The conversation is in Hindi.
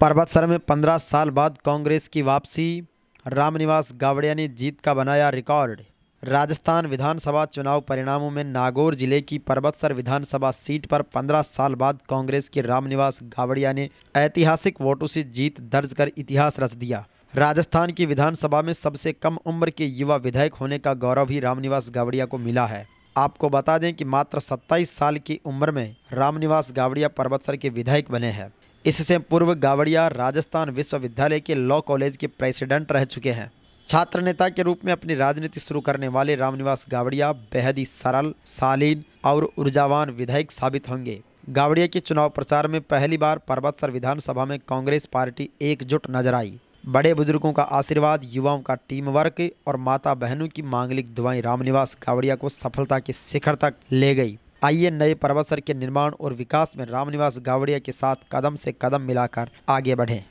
पर्वतसर में पंद्रह साल बाद कांग्रेस की वापसी रामनिवास गावड़िया ने जीत का बनाया रिकॉर्ड राजस्थान विधानसभा चुनाव परिणामों में नागौर जिले की पर्वतसर विधानसभा सीट पर 15 साल बाद कांग्रेस के रामनिवास गावड़िया ने ऐतिहासिक वोटों से जीत दर्ज कर इतिहास रच दिया राजस्थान की विधानसभा में सबसे कम उम्र के युवा विधायक होने का गौरव ही रामनिवास गावड़िया को मिला है आपको बता दें कि मात्र सत्ताईस साल की उम्र में रामनिवास गावड़िया पर्वतसर के विधायक बने हैं इससे पूर्व गावड़िया राजस्थान विश्वविद्यालय के लॉ कॉलेज के प्रेसिडेंट रह चुके हैं छात्र नेता के रूप में अपनी राजनीति शुरू करने वाले रामनिवास गावड़िया बेहद ही सरल शालीन और ऊर्जावान विधायक साबित होंगे गावड़िया के चुनाव प्रचार में पहली बार पर्वतसर विधानसभा में कांग्रेस पार्टी एकजुट नजर आई बड़े बुजुर्गों का आशीर्वाद युवाओं का टीम वर्क और माता बहनों की मांगलिक दुआई रामनिवास गावड़िया को सफलता के शिखर तक ले गई आइए नए परवसर के निर्माण और विकास में रामनिवास गावड़िया के साथ कदम से कदम मिलाकर आगे बढ़ें